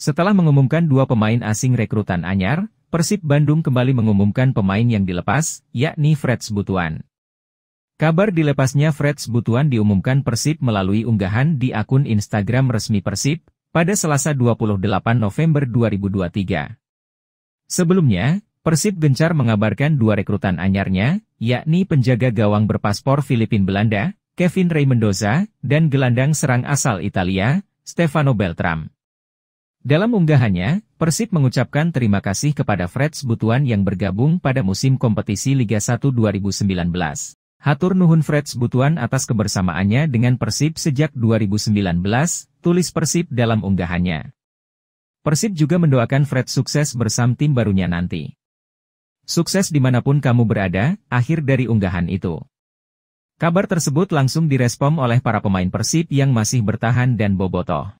Setelah mengumumkan dua pemain asing rekrutan Anyar, Persib Bandung kembali mengumumkan pemain yang dilepas, yakni Freds Butuan. Kabar dilepasnya Freds Butuan diumumkan Persib melalui unggahan di akun Instagram resmi Persib, pada Selasa 28 November 2023. Sebelumnya, Persib gencar mengabarkan dua rekrutan anyarnya, yakni penjaga gawang berpaspor Filipin Belanda, Kevin Ray Mendoza, dan gelandang serang asal Italia, Stefano Beltram. Dalam unggahannya, Persib mengucapkan terima kasih kepada Freds Butuan yang bergabung pada musim kompetisi Liga 1 2019. Hatur Nuhun Freds Butuan atas kebersamaannya dengan Persib sejak 2019, tulis Persib dalam unggahannya. Persib juga mendoakan Fred sukses bersama tim barunya nanti. Sukses dimanapun kamu berada, akhir dari unggahan itu. Kabar tersebut langsung direspon oleh para pemain Persib yang masih bertahan dan bobotoh.